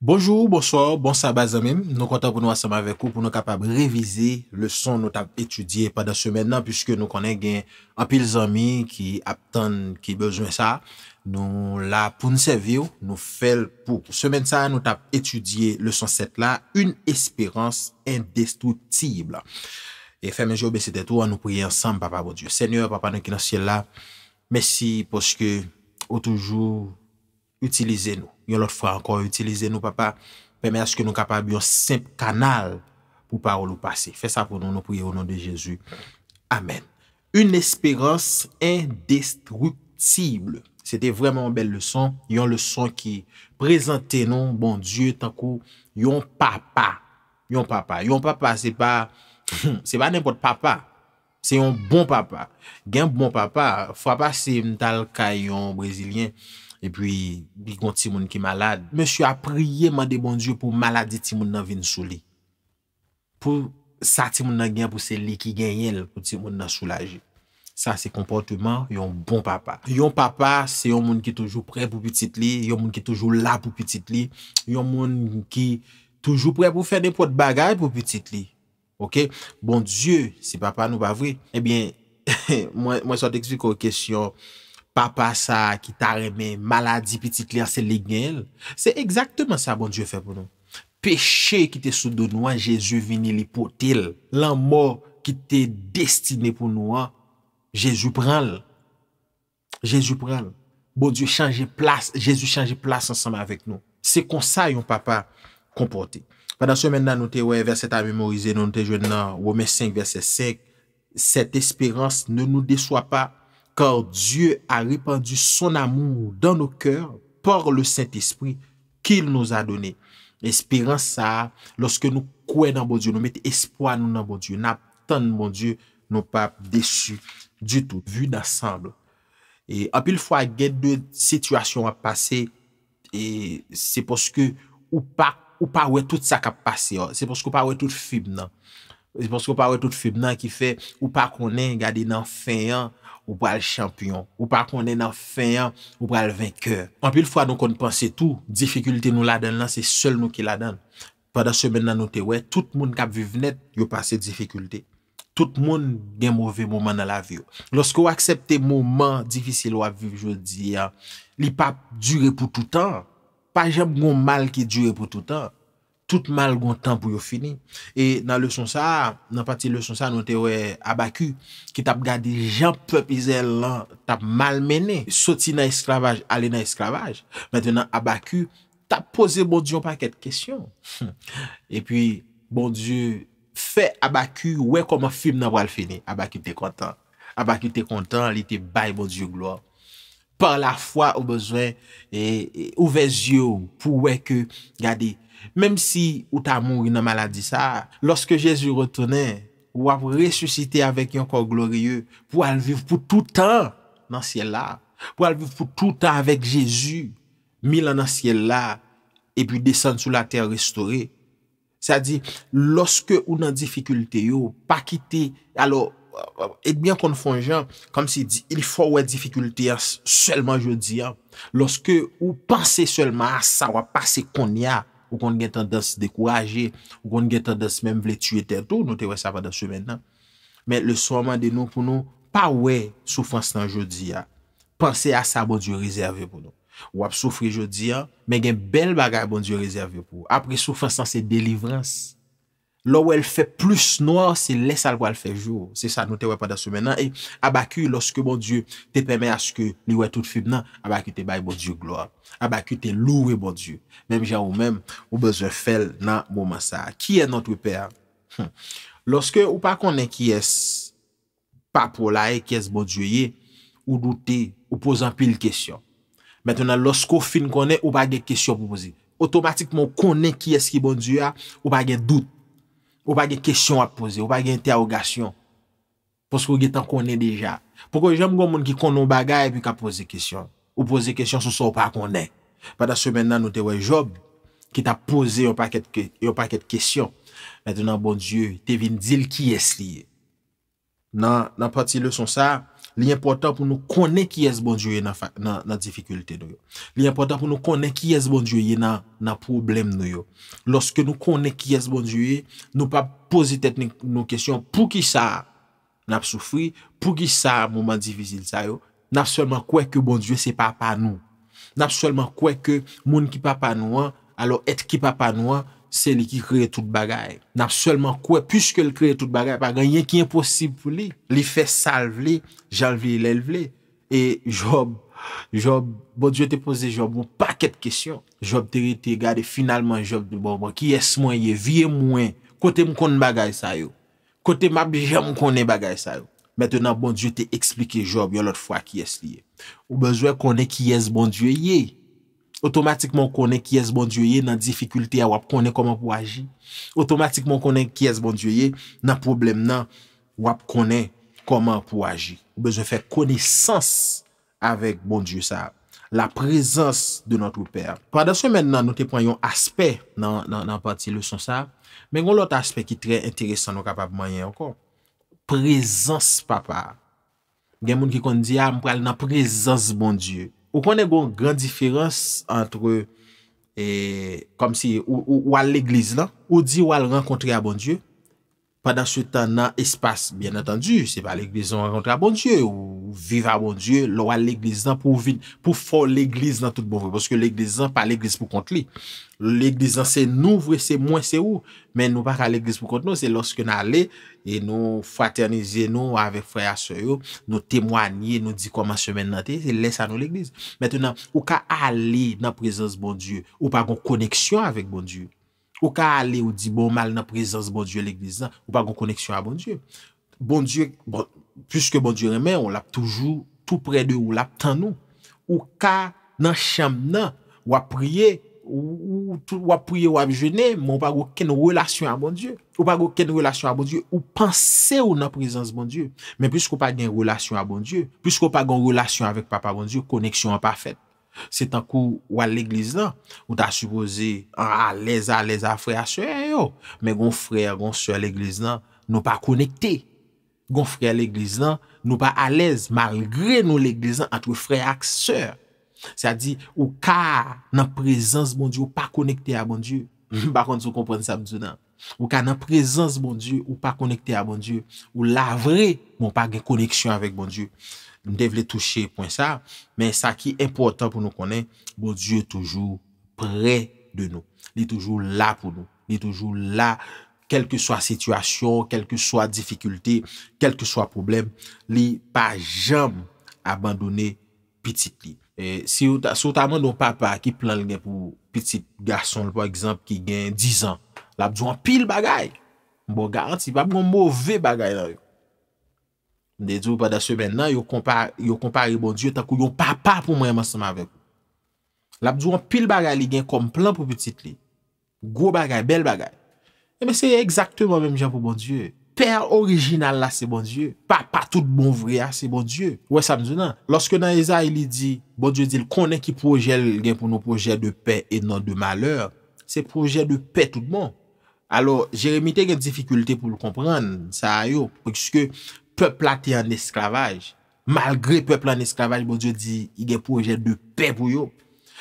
Bonjou, bonsoir, bon sabat zamim. Nou kontan pou nou asama vekou pou nou kapab revize le son nou tap etudye padan semen nan pwiske nou konen gen apil zami ki aptan ki bezwen sa. Nou la pou nsevi ou, nou fel pou. Semen sa nou tap etudye le son set la, un espirans indestoutible. E femen jobe, se detou an nou priye ansam, papa vodjou. Bon Senyor, papa nan ki nasye la, mesi pwiske ou toujou Utilize nou. Yon lot fwa ankon. Utilize nou, papa. Pèmè aske nou kapab yon semp kanal pou parol ou pase. Fè sa pou nou nou pou yon nou de Jezu. Amen. Un espérance indestrutible. Sète vreman bel leçon. Yon leçon ki prezante nou, bon Dieu, tankou. Yon papa. Yon papa. Yon papa, se pa... Se pa nèm pot papa. Se yon bon papa. Gen bon papa. Fwa pa se mtal kayon brezilien. E pwi, bi kon ti moun ki malade. Monsi a priye mande bon diyo pou malade ti moun nan vin sou li. Po sa ti moun nan gen pou se li ki gen yel pou ti moun nan soulaje. Sa se komportement yon bon papa. Yon papa se yon moun ki toujou pre pou pitit li, yon moun ki toujou la pou pitit li. Yon moun ki toujou pre pou fe de pot bagay pou pitit li. Ok? Bon diyo, si papa nou pa vwe. E eh bie, mwen sa te eksplik ou kesyon. pa pa sa ki ta reme maladi piti kli ase ligel, se ekzaktman sa bon Diyo fe pou nou. Peche ki te sou do nou an, Jezou vini li pou til. Lan mor ki te destine pou nou an, Jezou pral. Jezou pral. Bon Diyo chanje plas, Jezou chanje plas ansanbe avèk nou. Se konsa yon papa kompote. Padansyo men nan nou te wey verset a memorize, nou nou te jwen nan, wome 5 verset 5, set espirans ne nou deswa pa Kor Diyo a ripandu son amou... Dan nou kèr... Por le Saint-Esprit... Kèl nou a donè... Espèran sa... Lòske nou kwen nan bon Diyo... Nou met espoan nou nan bon Diyo... Nan tan bon Diyo... Nou pa desu... Du tout... Vu nan samble... E apil fwa gèd de situasyon a pase... E se poske... Ou pa wè tout sa ka pase... Se poske ou pa wè tout fib nan... Se poske ou pa wè tout fib nan ki fè... Ou pa konen gade nan feyan... ou pral champyon, ou pral konnen nan feyan, ou pral venkeur. Anpil fwa nou konn panse tou, difikulte nou la den lan, se sol nou ki la den. Padan semen nan nou tewe, tout moun kap vive net, yo panse difikulte. Tout moun gen mouve mouman nan la viyo. Lorskou aksepte mouman difisil wap vive jodi, li pa dure pou toutan, pa jem goun mal ki dure pou toutan, Tout mal gontan pou yo fini. E nan leçon sa, nan pati leçon sa, nou te we Abakou, ki tap gadi jamp pepizè lan, tap mal menè. Soti nan eskravaj, ale nan eskravaj. Mètenan Abakou, tap pose bon diyon pa ket kèsyon. E pi, bon diyon, fe Abakou we koman film nan wal fini. Abakou te kontan. Abakou te kontan, li te bay bon diyon gloa. Par la fwa ou bezwen, ou vez yo pou weke gade. Mem si ou ta moun yon maladi sa, loske Jezu retene, ou ap resusite avèk yon kor glorie, pou alviv pou tout an nan siel la. Pou alviv pou tout an avèk Jezu, milan nan siel la, epi descende sou la ter restore. Sa di, loske ou nan difikulte yo, pa kite, alò, Et byan kon fon jan, kom si di, ili fwa wè difikulti an, selman jodi an, loske ou panse selman a sa wap pase kon ya, ou kon gen tendans dekouraje, ou kon gen tendans menm vle tue tertou, nou te wè sa vandans sou mennan, men le souman de nou pou nou, pa wè soufans nan jodi an, panse a sa bon diyo rezervi pou nou. Wap soufri jodi an, men gen bel bagay bon diyo rezervi pou, apre soufans nan se delivransi. Lò wè l fè plus nò, se lè sal wè l fè jò. Se sa nou te wè pandan sou men nan. E abakou, loske bon Diyo te pèmè aske li wè tout fib nan, abakou te bay bon Diyo glò. Abakou te lou wè bon Diyo. Mèm jè ou mèm, ou bè zè fèl nan bon man sa. Ki e not wè per? Hm. Loske ou pa konen ki es pa pou la e, ki es bon Diyo ye, ou doutè, ou posan pil kesyon. Mètè nan losko fin konen, ou bagè kesyon pou mozi. Otomatikman konen ki es ki bon Diyo ya, ou bagè dout. Ou pa ge kestyon a pose, ou pa ge enteogasyon. Posko ou ge tan konen deja. Poko jem gwa moun ki konon bagay pi ka pose kestyon. Ou pose kestyon sou sa ou pa konen. Patan sou men nan nou te wè job, ki ta pose yon paket kestyon. Mètenan bon diyo, te vin dil ki esliye. Nan pati lè son sa, li yon portant pou nou konen ki yon bonjouye nan difikulte nou yo. Li yon portant pou nou konen ki yon bonjouye nan problem nou yo. Lorske nou konen ki yon bonjouye, nou pa pose tet nou kesyon pou ki sa nap soufri, pou ki sa mouman divizil sa yo, nap selman kwe ke bonjouye se pa pa nou. Nap selman kwe ke moun ki pa pa nou an, alo et ki pa pa nou an, Se li ki kreye tout bagay. Nan solman kwe, pyske li kreye tout bagay, pa gan yen ki imposib pou li. Li fe salve li, janvi li leve li. E Job, Job, bon Diyo te pose Job ou paket kesyon. Job te rite gade finalman Job di bonbon. Ki yes mwen ye, vie mwen. Kote m konen bagay sa yo. Kote m abije m konen bagay sa yo. Metenan bon Diyo te eksplike Job yon lot fwa ki yes li ye. Ou bezwe konen ki yes bon Diyo ye yi. Otomatikman konen ki es bondyoye nan difikulte a wap konen koman pou aji. Otomatikman konen ki es bondyoye nan problem nan wap konen koman pou aji. Ou bezon fè konesans avèk bondyoye sa. La prezans de nan trouper. Kwa dan sou men nan nou te pwanyon aspe nan pati louson sa. Men yon lot aspe ki trey enteresan nou kapap manyen ankon. Prezans papa. Gen moun ki kon di am pral nan prezans bondyoye. Ou konen goun gran diferans entre eh, ou al l'eglise lan, ou di ou al renkontri a bon dieu, padan sou tan nan espas, byen antandu, se pa l'Eglise an kontra bon Diyo, ou viva bon Diyo, lou an l'Eglise nan pou vin, pou fon l'Eglise nan tout bonvou, poske l'Eglise an pa l'Eglise pou kont li. L'Eglise an se nouvwe, se mwen se ou, men nou pa ka l'Eglise pou kont nou, se loske nan ale, e nou fraternize nou avek fray asoyou, nou temwanyi, nou di koman semen nan te, se lesa nou l'Eglise. Mettenan, ou ka ale nan prezans bon Diyo, ou pa kon koneksyon avek bon Diyo, Ou ka ale ou di bon mal nan prezans Bon Dieu l'Eglise nan, ou pa gon koneksyon a Bon Dieu. Bon Dieu, bon, puisque Bon Dieu remè, on l'ap toujou, tout prè de ou l'ap tan nou. Ou ka nan chèm nan, wap priye, wap priye wap jene, moun pa gon ken relasyon a Bon Dieu. Ou pa gon ken relasyon a Bon Dieu, ou panse ou nan prezans Bon Dieu. Men piskou pa gen relasyon a Bon Dieu, piskou pa gon relasyon avek Papa Bon Dieu, koneksyon an pa fèt. Se tankou ou al l'egliz nan, ou ta supose an alèz alèz a frè a sè yo, men gon frè a gon sè al l'egliz nan nou pa konekte. Gon frè a l'egliz nan nou pa alèz malgré nou l'egliz nan an tou frè a sè. Sa di ou ka nan prezans bon di ou pa konekte a bon di. Bakon sou komprenn sa mdou nan. Ou ka nan prezans bon di ou pa konekte a bon di. Ou la vre moun pa gen koneksyon avèk bon, bon di yo. mdev le touche pon sa, men sa ki important pou nou konen, bon Diyo toujou pre de nou. Li toujou la pou nou. Li toujou la, kelke swa sitwasyon, kelke swa difikulte, kelke swa problem, li pa jam abandone pitit li. E si ou ta man nou papa ki plan li gen pou pitit garson li, pou ekzamp ki gen 10 an, la bi zwan pil bagay. Mbo garanti, pa mwen mwove bagay la yon. Ne di ou pa da se men nan, yo kompari bon Diyo tan kou yo pa pa pou mwen manseman vek. La bdou an pil bagay li gen kom plan pou petite li. Gwo bagay, bel bagay. Eme se exacte bon menm gen pou bon Diyo. Per orijinal la se bon Diyo. Pa pa tout bon vrea ah, se bon Diyo. Ouè sa mdou nan. Lorske nan Eza ili di, bon Diyo di l konen ki projel gen pou nou projel de pe e nan de maleur, se projel de pe tout bon. Alo, jeremiten gen difikulte pou l'kompren, sa yo, pwikiske... Pepe la te an esklavaj. Malgre pepe la an esklavaj, bon Diyo di, i gen proje de pe pou yo.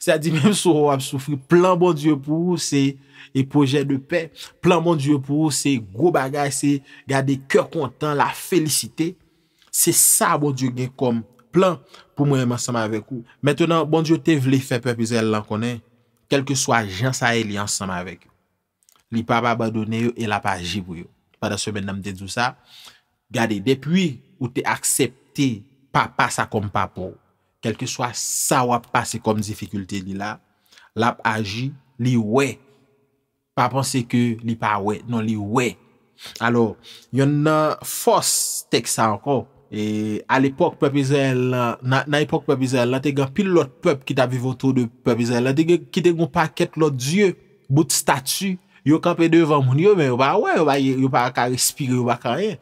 Sa di, mèm sou wap soufri, plan bon Diyo pou ou, se, e proje de pe. Plan bon Diyo pou ou, se, gwo bagay, se, gade kèr kontan, la felisite. Se sa, bon Diyo gen kom plan, pou mwen man sama avek ou. Mètenan, bon Diyo te vle fè pe, pizè lankonè, kelke swa jansay li ansama avek. Li pa pa badone yo, e la pa jibou yo. Padase men namde dousa Gade, depwi ou te aksepte pa pa sa kom pa pou, kelke swa sa wap pase kom zifikulte li la, la pa aji, li we. Pa panse ke li pa we, non li we. Alo, yon nan fos tek sa anko, e al epok pepizel, nan epok pepizel, la te gen pil lot pep ki ta vivotou de pepizel, la te gen ki te goun pa ket lot die, bout statu, yo kanpe devan moun yo, men yo pa we, yo pa akar espire, yo pa kanyen.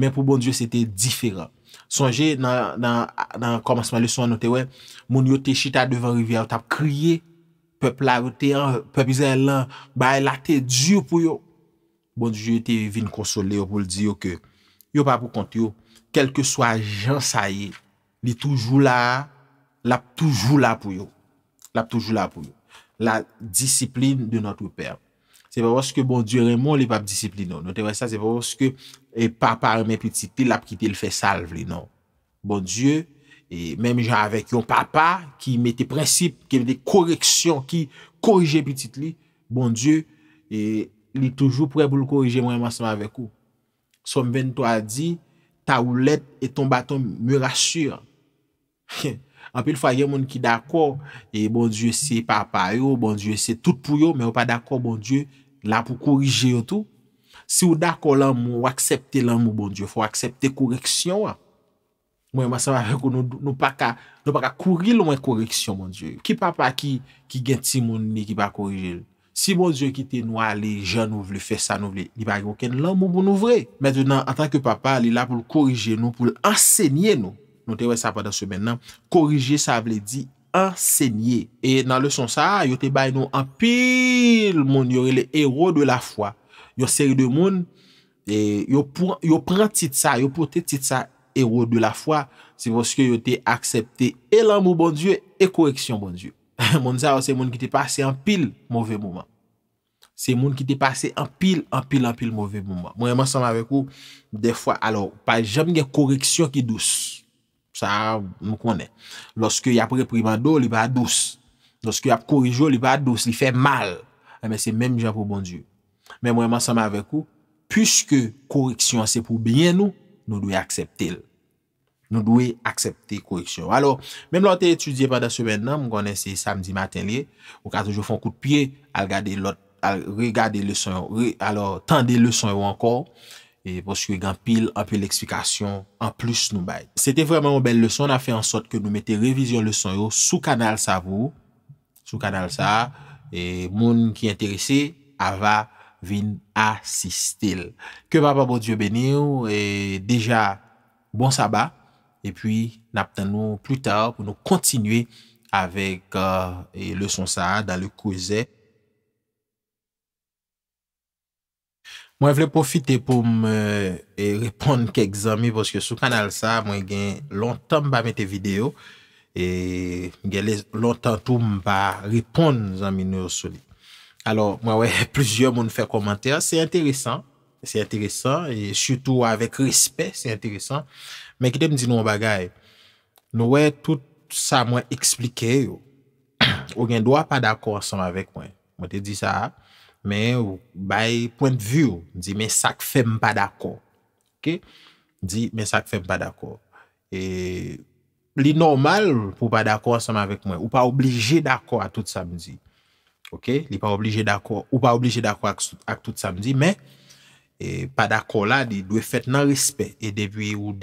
Men pou bon Diyo, se te diferan. Sonje, nan komanseman le son anotewe, moun yo te chita devan rivya, ou tap kriye, pep la, ou te an, pep izen lan, ba e late, Diyo pou yo. Bon Diyo, te vin konsole yo pou l'diyo ke, yo pa pou kont yo, kelke swa jansaye, li toujou la, la pou toujou la pou yo. La pou toujou la pou yo. La disipline de notou pep. Se pa wòs ke bon diyo remon li pap disipli nou. Nou te wè sa, se pa wòs ke e eh, papa remè pwitit li, la pwitit li fè salv li nou. Bon diyo, e mèm jè avèk yon papa ki mè te prinsip, ki mè te koreksyon, ki korije pwitit li, bon diyo, li toujou prè pou l korije mwen masman avèk ou. Som ven to a di, ta oulet e ton baton mè rasyur. He he. Anpil fwa gen moun ki dakor, e bon Diyo se papa yo, bon Diyo se tout pou yo, men w pa dakor bon Diyo la pou korije yo tou. Si w dakor lan moun, w aksepte lan moun bon Diyo, fwa aksepte koreksyon an. Mwen mwasa wakou nou pa ka, nou pa ka kori loun wè koreksyon bon Diyo. Ki papa ki gen ti moun ni ki pa korije loun. Si bon Diyo ki te nou alè, jen nou vle, fè sa nou vle, li pa gen loun moun moun ouvre. Men an tan ke papa li la pou korije nou, pou l'ensegnye nou, nou te wè sa patan semen nan, korije sa vle di, ensegnye. E nan lè son sa, yo te bay nou an pil moun, yo re le ero de la fwa. Yo seri de moun, e yo pran tit sa, yo pote tit sa ero de la fwa, se vòske yo te aksepte elan mou bonjye, e koreksyon bonjye. Moun zè wè se moun ki te pase an pil mouvè mouman. Se moun ki te pase an pil, an pil, an pil mouvè mouman. Moun yè monsan wè kou, de fwa, alò, pa jèm gen koreksyon ki douss. Sa nou konen. Lorske yap reprimando, li pa adous. Lorske yap korijo, li pa adous. Li fe mal. Emen, eh, se menm japo bon diyo. Menm wèman sama avek ou, püske koreksyon se pou bien nou, nou dwey akseptel. Nou dwey akseptel koreksyon. Alors, menm lò te etudye pandan semen nan, moun konen se samdi maten li, ou kato jò fon kout piye, al regade leson, al tande leson ou ankor, E poske gen pil apil eksplikasyon an plus nou bay. Sete vreman ou bel leson na fe ansot ke nou mette revizyon leson yo sou kanal sa vou. Sou kanal sa, e moun ki enterese ava vin asistil. Ke mababou diyo beni ou, e deja bon sabba. E pi napten nou plouta ou pou nou kontinwe avek euh, e leson sa dan le kouzey. Mwen vle profite pou mwen eh, e reponde kek zami, poske sou kanal sa, mwen gen lontan mba mette video, e gen lontan tou mba reponde zami nou sou li. Alors, mwen wè, plizye moun fè komantè, se enteresan, se enteresan, e sütou wè, wèk respè, se enteresan, mwen kite mdi nou mba gaye, nou wè, tout sa mwen explike yo, ou gen dwa pa dako ansan wèk mwen, mwen te di sa a, Men, by point of view, di men sak fèm pa d'akor. Ok, di men sak fèm pa d'akor. E, li normal pou pa d'akor seman vek mwen, ou pa oblije d'akor a tout samdi. Ok, li pa oblije d'akor, ou pa oblije d'akor ak tout samdi, men, e, pa d'akor la, di, dwe fèt nan rispe, e debi ou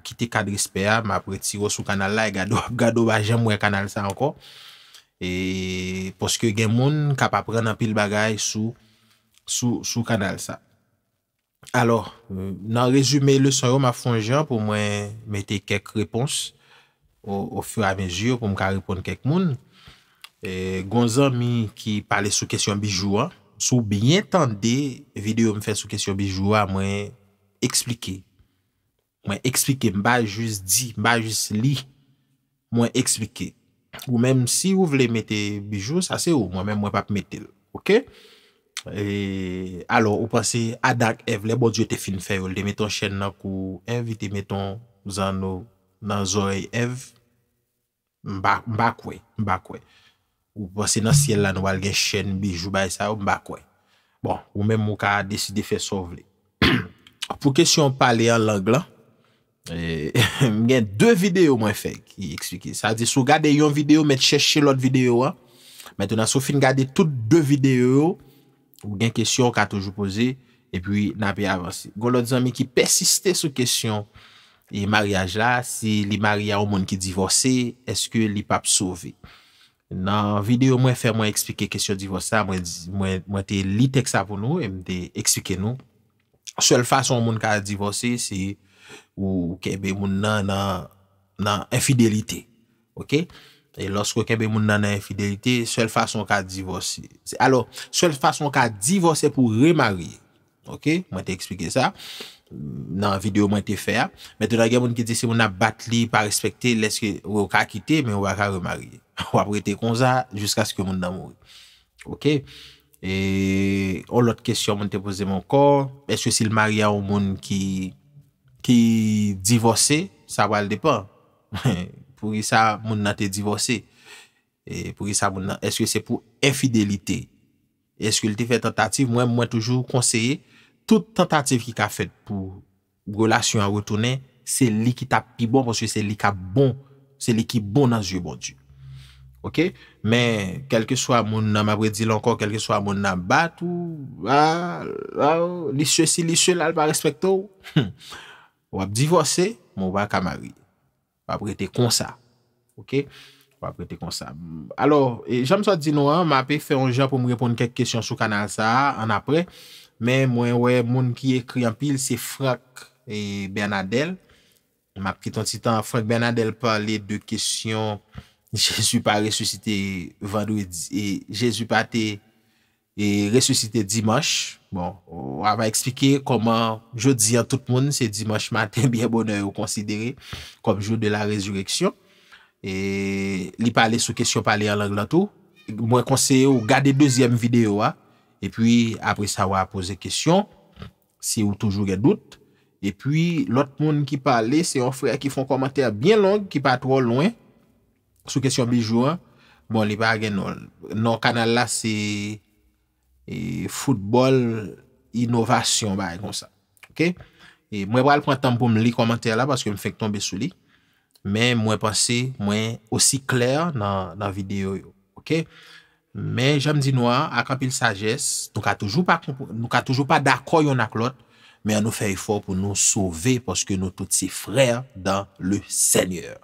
kite kad rispe ya, ah, ma apre ti yo sou kanal la, e gado ba jèm wè kanal sa anko. E poske gen moun kap apren apil bagay sou kanal sa. Alo, nan rezume le son yo ma fon jan pou mwen mette kek repons o fyo a mezyo pou mwen ka repon kek moun. E, Gonzan mi ki pale sou kesyon bijouan, sou binye tan de videyo mwen fè sou kesyon bijouan mwen explike. Mwen explike mba jous di, mba jous li, mwen explike. Ou menm si ou vle mette bijou, sa se ou, mwen menm mwen pap mette l. Ok? E, alo, ou panse Adak Ev, le bon diyo te fin fè yon, le metton chen nan ku evite metton zan nou nan zoy ev, mba kwe, mba kwe. Ou panse nan sien lan wal gen chen bijou bay sa, mba kwe. Bon, ou menm mwen ka deside fè so vle. Pou ke si yon pale an lang lan, E, mwen gen dwe videyo mwen fek yi eksplike. Sa di sou gade yon videyo mwen cheshe lout videyo an. Mwen tona sou fin gade tout dwe videyo mwen gen kesyon ka toujou pose e pwi nan pe avansi. Golo di zan mi ki persiste sou kesyon yi mariage la, si li mariya ou moun ki divose, eske li pa psove? Nan videyo mwen fe mwen eksplike kesyon divose, mwen te li teksa pou nou, mwen te eksplike nou. Sòl fason ou moun ka divose, si Ou kebe moun nan nan infidelite. Ok? E losko kebe moun nan nan infidelite, sel fason ka divose. Alo, sel fason ka divose pou remari. Ok? Mwen te eksplike sa. Nan video mwen te fe a. Meto da gen moun ki di se moun na bat li, pa respekte, ou ka kite, men ou wak ka remari. Ou apre te konza, jiska se ke moun nan moun. Ok? E ou lote kesyon moun te pose moun kor, eske si l mariya ou moun ki... ki divorse, sa wale depan. Pou yisa, moun nan te divorse, e pou yisa, moun nan, eske se pou enfidelite, eske le te fè tentative, mwen mwen toujou konseye, tout tentative ki ka fèd pou relasyon an wotounen, se li ki ta pi bon, poske se li ka bon, se li ki bon nan zye bon di. Ok? Men, kelke swa moun nan mabredi lankon, kelke swa moun nan bat, ou, a, ah, ah, lissye si lissye, lal pa respekto, ou, hmm. Wap divose, moun wak kamari. Wap rete konsa. Ok? Wap rete konsa. Alors, e, jom sa di nou an, ma api fè an jan pou moun repoun kek kèsyon sou kanal sa an apre. Men mwen wè moun ki ekri an pil, se Frak e Bernadel. Ma api ton titan, Frak Bernadel pa le de kèsyon jesu pa resusite vendou e jesu pa te e, resusite dimash. Bon. a va eksplike koman jo di an tout moun se dimanche matin biye boner ou konsidere komjou de la rezureksyon. E li pale sou kesyon pale an lang lan tou. Mwen konseye ou gade dezyem videyo a. E pi apri sa wapose kesyon, se ou toujou gen dout. E pi lot moun ki pale, se yon frey a ki fon komantere biye lang, ki pat wou lwen sou kesyon bijou an. Bon, li pale gen nan kanal la se futbol, inovasyon ba e kon sa. Ok? E mwen wè alpwen tan pou m li komantè la paske m fèk tombe sou li. Mwen mwen panse mwen osi kler nan videyo yo. Ok? Mwen jèm di nou an akapil sajes nou ka toujou pa dakoy yon ak lot men an nou fè yon for pou nou sove paske nou tout si frèr dan le sènyèr.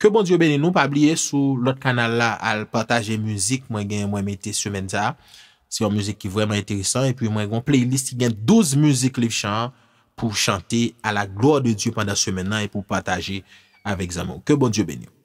Kè bon diyo bènen nou pabliye sou lot kanal la al pataje müzik mwen gen mwen meti sou men za mwen mwen mwen mwen mwen mwen mwen mwen Se yon mouzik ki vwèman enteresan, epi mwen yon playlist, yon douz mouzik li chan, pou chante a la gloa de Diyo pandan semenan, epi pou pataje avèk zanmou. Ke bon Diyo ben yon.